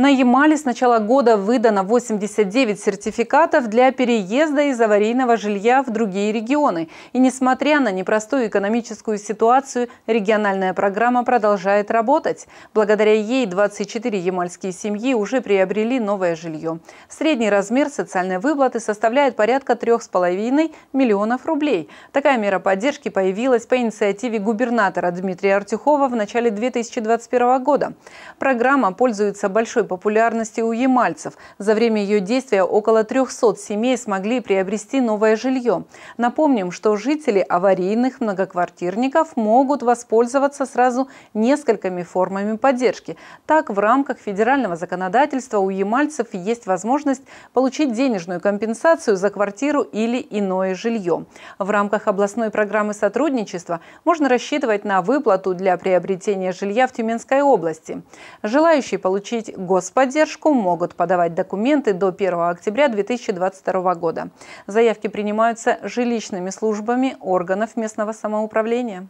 На Ямале с начала года выдано 89 сертификатов для переезда из аварийного жилья в другие регионы. И несмотря на непростую экономическую ситуацию, региональная программа продолжает работать. Благодаря ей 24 ямальские семьи уже приобрели новое жилье. Средний размер социальной выплаты составляет порядка 3,5 миллионов рублей. Такая мера поддержки появилась по инициативе губернатора Дмитрия Артюхова в начале 2021 года. Программа пользуется большой популярности у ямальцев. За время ее действия около 300 семей смогли приобрести новое жилье. Напомним, что жители аварийных многоквартирников могут воспользоваться сразу несколькими формами поддержки. Так, в рамках федерального законодательства у ямальцев есть возможность получить денежную компенсацию за квартиру или иное жилье. В рамках областной программы сотрудничества можно рассчитывать на выплату для приобретения жилья в Тюменской области. Желающие получить год Господдержку могут подавать документы до 1 октября 2022 года. Заявки принимаются жилищными службами органов местного самоуправления.